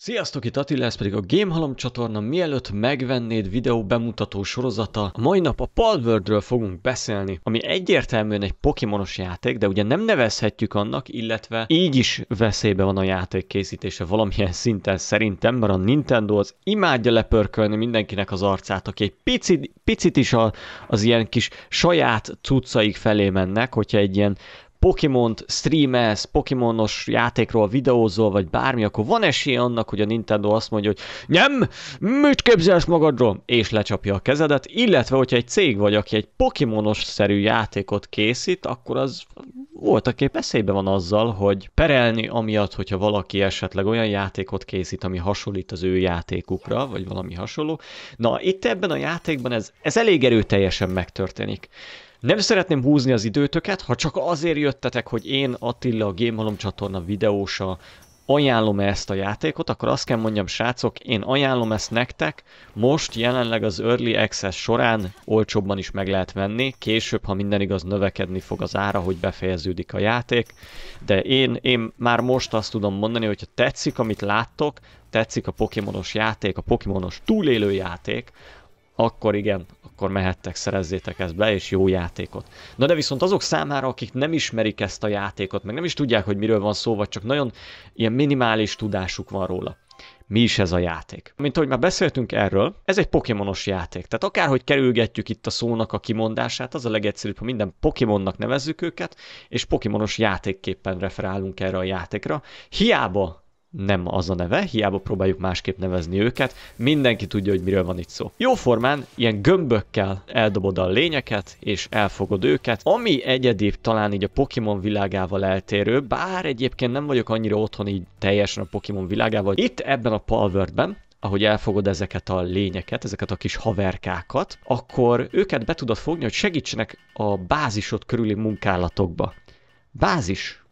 Sziasztok, itt Attila, ez pedig a Gamehalom csatorna. Mielőtt megvennéd videó bemutató sorozata, a mai nap a Palworldről fogunk beszélni, ami egyértelműen egy pokémonos játék, de ugye nem nevezhetjük annak, illetve így is veszélybe van a játék készítése valamilyen szinten szerintem, mert a Nintendo az imádja lepörkölni mindenkinek az arcát, aki egy picit, picit is a, az ilyen kis saját cuccaik felé mennek, hogyha egy ilyen Pokémont streamelsz, Pokémonos játékról videózol, vagy bármi, akkor van esély annak, hogy a Nintendo azt mondja, hogy nem, mit képzelsz magadról? És lecsapja a kezedet, illetve hogyha egy cég vagy, aki egy Pokémonos-szerű játékot készít, akkor az voltak épp eszébe van azzal, hogy perelni amiatt, hogyha valaki esetleg olyan játékot készít, ami hasonlít az ő játékukra, vagy valami hasonló. Na, itt ebben a játékban ez, ez elég erőteljesen megtörténik. Nem szeretném húzni az időtöket, ha csak azért jöttetek, hogy én, Attila, a Gémhalom csatorna videósa ajánlom -e ezt a játékot, akkor azt kell mondjam, srácok, én ajánlom ezt nektek, most jelenleg az Early Access során olcsóbban is meg lehet venni, később, ha minden igaz, növekedni fog az ára, hogy befejeződik a játék, de én, én már most azt tudom mondani, hogyha tetszik, amit láttok, tetszik a Pokémonos játék, a Pokémonos túlélő játék, akkor igen, akkor mehettek, szerezzétek ezt be, és jó játékot. Na de viszont azok számára, akik nem ismerik ezt a játékot, meg nem is tudják, hogy miről van szó, vagy csak nagyon ilyen minimális tudásuk van róla mi is ez a játék. Mint ahogy már beszéltünk erről, ez egy pokémonos játék. Tehát akárhogy kerülgetjük itt a szónak a kimondását, az a legegyszerűbb, ha minden pokémonnak nevezzük őket, és pokémonos játékképpen referálunk erre a játékra. Hiába nem az a neve, hiába próbáljuk másképp nevezni őket, mindenki tudja, hogy miről van itt szó. Jóformán ilyen gömbökkel eldobod a lényeket, és elfogod őket, ami egyedibb talán így a Pokémon világával eltérő, bár egyébként nem vagyok annyira otthon így teljesen a Pokémon világával. Itt ebben a Palworldben, ahogy elfogod ezeket a lényeket, ezeket a kis haverkákat, akkor őket be tudod fogni, hogy segítsenek a bázisod körüli munkálatokba. Bázis,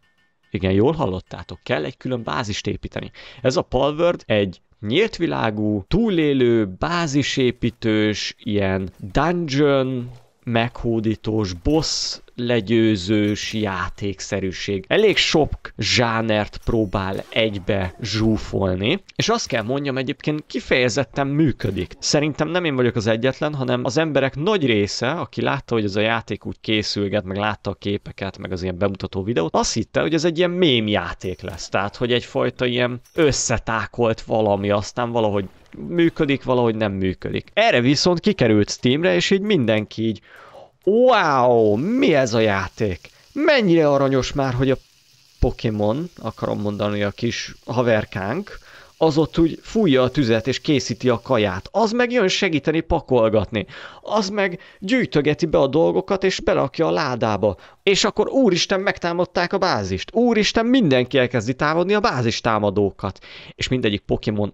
igen, jól hallottátok, kell egy külön bázist építeni. Ez a Palworld egy nyílt világú, túlélő, bázisépítős, ilyen dungeon meghódítós, boss legyőzős játékszerűség. Elég sok zsánert próbál egybe zsúfolni, és azt kell mondjam egyébként kifejezetten működik. Szerintem nem én vagyok az egyetlen, hanem az emberek nagy része, aki látta, hogy ez a játék úgy készülget, meg látta a képeket, meg az ilyen bemutató videót, azt hitte, hogy ez egy ilyen mém játék lesz. Tehát, hogy egyfajta ilyen összetákolt valami, aztán valahogy működik, valahogy nem működik. Erre viszont kikerült Steamre, és így mindenki így Wow, mi ez a játék? Mennyire aranyos már, hogy a Pokémon, akarom mondani a kis haverkánk, az ott úgy fújja a tüzet és készíti a kaját, az meg jön segíteni pakolgatni, az meg gyűjtögeti be a dolgokat és berakja a ládába, és akkor úristen megtámadták a bázist, úristen mindenki elkezdi támadni a bázis támadókat, és mindegyik Pokémon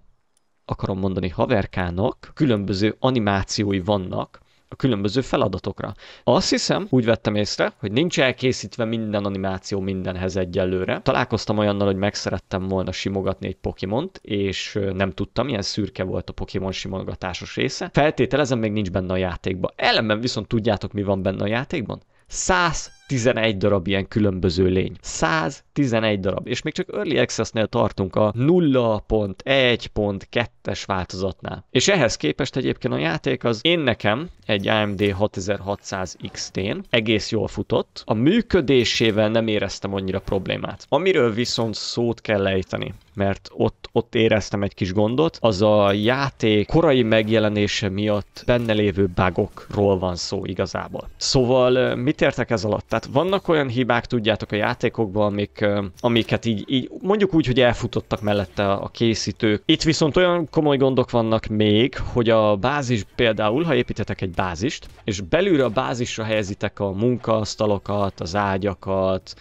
akarom mondani haverkának különböző animációi vannak, a különböző feladatokra. Azt hiszem, úgy vettem észre, hogy nincs elkészítve minden animáció mindenhez egyelőre. Találkoztam olyannal, hogy megszerettem volna simogatni egy Pokémont, és nem tudtam, ilyen szürke volt a Pokémon simogatásos része. Feltételezem, még nincs benne a játékban. Ellenben viszont tudjátok, mi van benne a játékban? 100 111 darab ilyen különböző lény. 111 darab, és még csak Early Access-nél tartunk a 0.1.2-es változatnál. És ehhez képest egyébként a játék az én nekem egy AMD 6600 XT-n egész jól futott, a működésével nem éreztem annyira problémát. Amiről viszont szót kell lejteni, mert ott, ott éreztem egy kis gondot. Az a játék korai megjelenése miatt benne lévő bugokról van szó igazából. Szóval mit értek ez alatt? Tehát vannak olyan hibák, tudjátok, a játékokban, amik, amiket így, így mondjuk úgy, hogy elfutottak mellette a készítők. Itt viszont olyan komoly gondok vannak még, hogy a bázis például, ha építetek egy bázist, és belülre a bázisra helyezitek a munkaasztalokat, az ágyakat,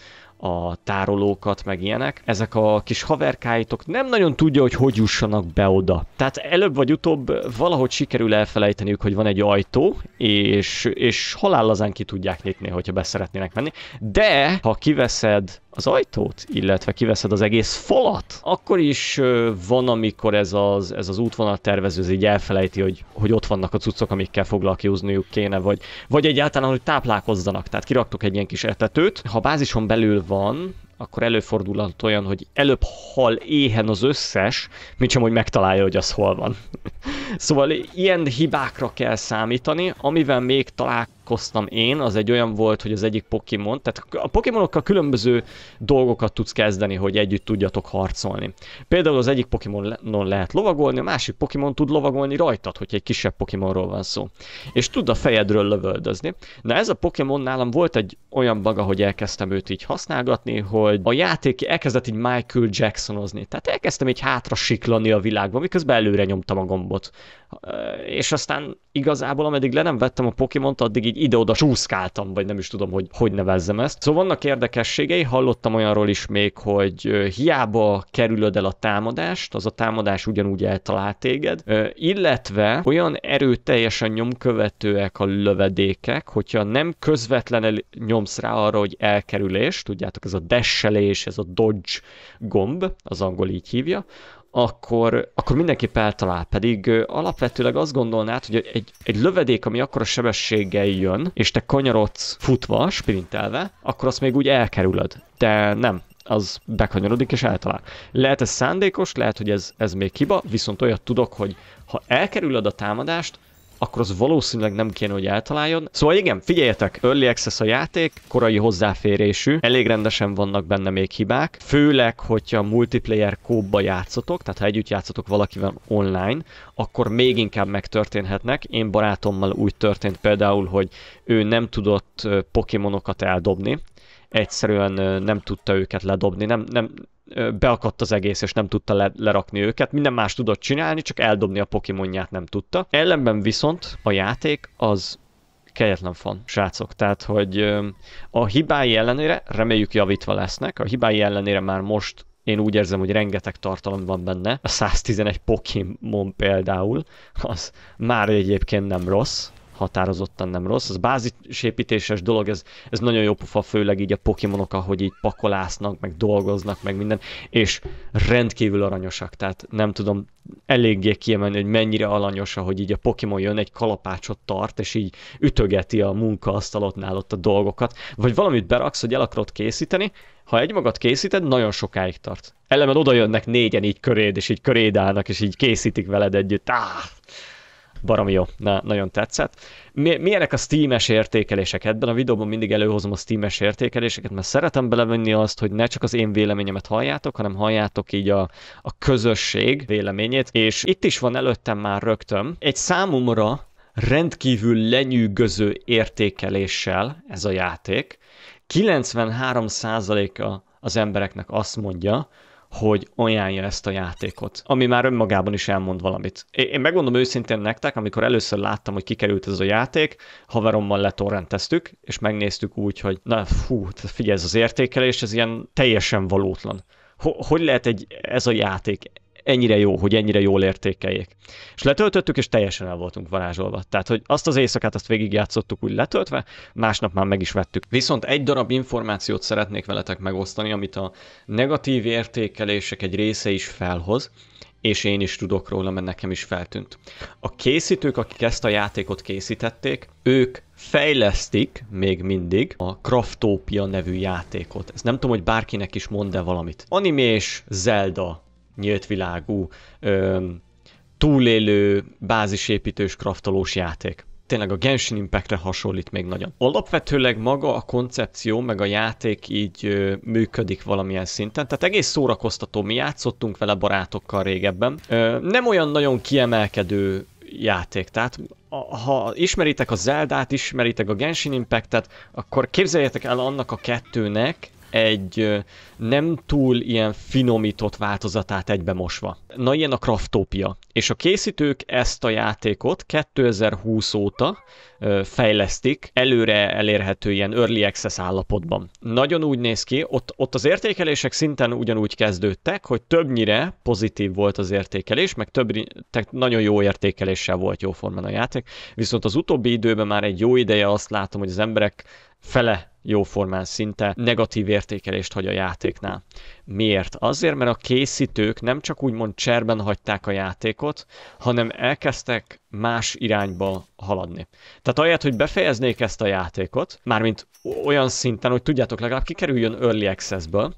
a tárolókat, meg ilyenek. Ezek a kis haverkáitok nem nagyon tudja, hogy hogy jussanak be oda. Tehát előbb vagy utóbb valahogy sikerül elfelejteniük, hogy van egy ajtó, és, és halállazán ki tudják nyitni, hogyha beszeretnének menni. De ha kiveszed az ajtót, illetve kiveszed az egész falat, akkor is van, amikor ez az, ez az útvonal tervező így elfelejti, hogy, hogy ott vannak a cuccok, amikkel foglalkozniuk kéne, vagy, vagy egyáltalán, hogy táplálkozzanak. Tehát kiraktok egy ilyen kis etetőt. Ha bázison belül van, akkor előfordulhat olyan, hogy előbb hal éhen az összes, mint sem, hogy megtalálja, hogy az hol van. szóval ilyen hibákra kell számítani, amivel még találkozunk találkoztam én, az egy olyan volt, hogy az egyik Pokémon, tehát a Pokémonokkal különböző dolgokat tudsz kezdeni, hogy együtt tudjatok harcolni. Például az egyik Pokémonon lehet lovagolni, a másik Pokémon tud lovagolni rajtad, hogy egy kisebb Pokémonról van szó. És tud a fejedről lövöldözni. Na ez a Pokémon nálam volt egy olyan baga, hogy elkezdtem őt így használgatni, hogy a játék elkezdett így Michael Jacksonozni. Tehát elkezdtem így hátra siklani a világba, miközben előre nyomtam a gombot. És aztán igazából, ameddig le nem vettem a Pokémont, addig így így ide-oda csúszkáltam, vagy nem is tudom, hogy hogy nevezzem ezt. Szóval vannak érdekességei, hallottam olyanról is még, hogy hiába kerülöd el a támadást, az a támadás ugyanúgy eltalál téged, illetve olyan erőteljesen nyomkövetőek a lövedékek, hogyha nem közvetlenül nyomsz rá arra, hogy elkerülés, tudjátok, ez a desselés, ez a dodge gomb, az angol így hívja, akkor, akkor mindenképp eltalál. Pedig alapvetőleg azt gondolnád, hogy egy, egy lövedék, ami a sebességgel jön, és te kanyarodsz futva, sprintelve, akkor azt még úgy elkerülöd. De nem, az bekanyarodik és eltalál. Lehet ez szándékos, lehet, hogy ez, ez még hiba, viszont olyat tudok, hogy ha elkerülöd a támadást, akkor az valószínűleg nem kéne, hogy eltaláljon. Szóval igen, figyeljetek, Early Access a játék, korai hozzáférésű, elég rendesen vannak benne még hibák, főleg, hogyha multiplayer kóba játszotok, tehát ha együtt játszotok valakivel online, akkor még inkább megtörténhetnek. Én barátommal úgy történt például, hogy ő nem tudott Pokémonokat eldobni, egyszerűen nem tudta őket ledobni, nem, nem, beakadt az egész, és nem tudta le- lerakni őket. Minden más tudott csinálni, csak eldobni a Pokémonját nem tudta. Ellenben viszont a játék az kegyetlen fan, srácok. Tehát, hogy a hibái ellenére reméljük javítva lesznek, a hibái ellenére már most én úgy érzem, hogy rengeteg tartalom van benne. A 111 Pokémon például, az már egyébként nem rossz határozottan nem rossz. Az bázisépítéses dolog, ez, ez nagyon jó pufa, főleg így a pokémonok, ahogy így pakolásznak, meg dolgoznak, meg minden, és rendkívül aranyosak, tehát nem tudom eléggé kiemelni, hogy mennyire alanyos, ahogy így a pokémon jön, egy kalapácsot tart, és így ütögeti a munkaasztalotnál ott a dolgokat, vagy valamit beraksz, hogy el akarod készíteni, ha egymagad készíted, nagyon sokáig tart. Ellenben oda jönnek négyen így köréd, és így köréd állnak, és így készítik veled együtt. Áh! baromi jó, Na, nagyon tetszett. Mi, milyenek a Steam-es értékelések? Ebben a videóban mindig előhozom a Steam-es értékeléseket, mert szeretem belevenni azt, hogy ne csak az én véleményemet halljátok, hanem halljátok így a, a közösség véleményét, és itt is van előttem már rögtön egy számomra rendkívül lenyűgöző értékeléssel ez a játék. 93%-a az embereknek azt mondja, hogy ajánlja ezt a játékot, ami már önmagában is elmond valamit. Én megmondom őszintén nektek, amikor először láttam, hogy kikerült ez a játék, haverommal letorrenteztük, és megnéztük úgy, hogy na fú, figyelj, ez az értékelés, ez ilyen teljesen valótlan. Hogy lehet egy, ez a játék ennyire jó, hogy ennyire jól értékeljék. És letöltöttük, és teljesen el voltunk varázsolva. Tehát, hogy azt az éjszakát azt végigjátszottuk úgy letöltve, másnap már meg is vettük. Viszont egy darab információt szeretnék veletek megosztani, amit a negatív értékelések egy része is felhoz, és én is tudok róla, mert nekem is feltűnt. A készítők, akik ezt a játékot készítették, ők fejlesztik még mindig a Craftopia nevű játékot. Ez nem tudom, hogy bárkinek is mond-e valamit. Animés Zelda nyílt világú, ö, túlélő, bázisépítős, kraftolós játék. Tényleg a Genshin Impactre hasonlít még nagyon. Alapvetőleg maga a koncepció, meg a játék így ö, működik valamilyen szinten, tehát egész szórakoztató, mi játszottunk vele barátokkal régebben. Ö, nem olyan nagyon kiemelkedő játék, tehát ha ismeritek a Zeldát, ismeritek a Genshin Impactet, akkor képzeljétek el annak a kettőnek egy nem túl ilyen finomított változatát egybe mosva. Na ilyen a Craftopia. És a készítők ezt a játékot 2020 óta fejlesztik, előre elérhető ilyen early access állapotban. Nagyon úgy néz ki, ott, ott az értékelések szinten ugyanúgy kezdődtek, hogy többnyire pozitív volt az értékelés, meg több, tehát nagyon jó értékeléssel volt jóformán a játék, viszont az utóbbi időben már egy jó ideje azt látom, hogy az emberek fele jóformán szinte negatív értékelést hagy a játéknál. Miért? Azért, mert a készítők nem csak úgymond cserben hagyták a játékot, hanem elkezdtek más irányba haladni. Tehát ahelyett, hogy befejeznék ezt a játékot, mármint olyan szinten, hogy tudjátok, legalább kikerüljön Early Access-ből,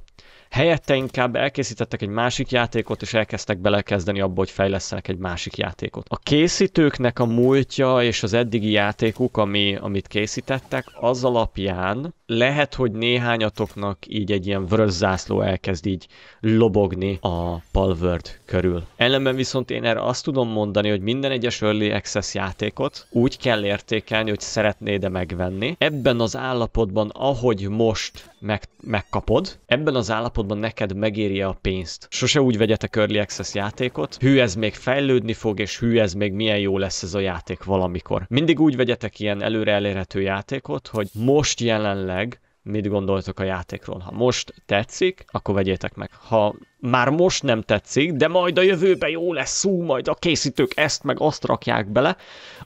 Helyette inkább elkészítettek egy másik játékot, és elkezdtek belekezdeni abba, hogy fejlesztenek egy másik játékot. A készítőknek a múltja és az eddigi játékuk, ami, amit készítettek, az alapján lehet, hogy néhányatoknak így egy ilyen vörös zászló elkezd így lobogni a palvert körül. Ellenben viszont én erre azt tudom mondani, hogy minden egyes Early Access játékot úgy kell értékelni, hogy szeretnéd-e megvenni. Ebben az állapotban, ahogy most meg, megkapod, ebben az állapotban neked megéri a pénzt. Sose úgy vegyetek Early Access játékot, hű ez még fejlődni fog, és hű ez még milyen jó lesz ez a játék valamikor. Mindig úgy vegyetek ilyen előre elérhető játékot, hogy most jelenleg meg, mit gondoltok a játékról. Ha most tetszik, akkor vegyétek meg. Ha már most nem tetszik, de majd a jövőben jó lesz, szú, majd a készítők ezt meg azt rakják bele,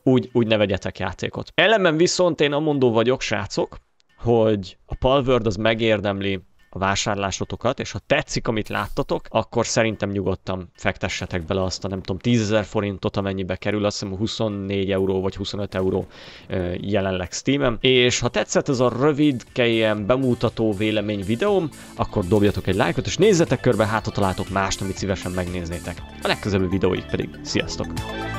úgy, úgy ne vegyetek játékot. Elemen viszont én a mondó vagyok, srácok, hogy a Palworld az megérdemli a vásárlásotokat, és ha tetszik, amit láttatok, akkor szerintem nyugodtan fektessetek bele azt a nem tudom 10 forintot, amennyibe kerül, azt hiszem 24 euró vagy 25 euró jelenleg Steam-en. És ha tetszett ez a rövid, ilyen bemutató vélemény videóm, akkor dobjatok egy lájkot, és nézzetek körbe, hát ha találtok mást, amit szívesen megnéznétek. A legközelebbi videóig pedig. Sziasztok!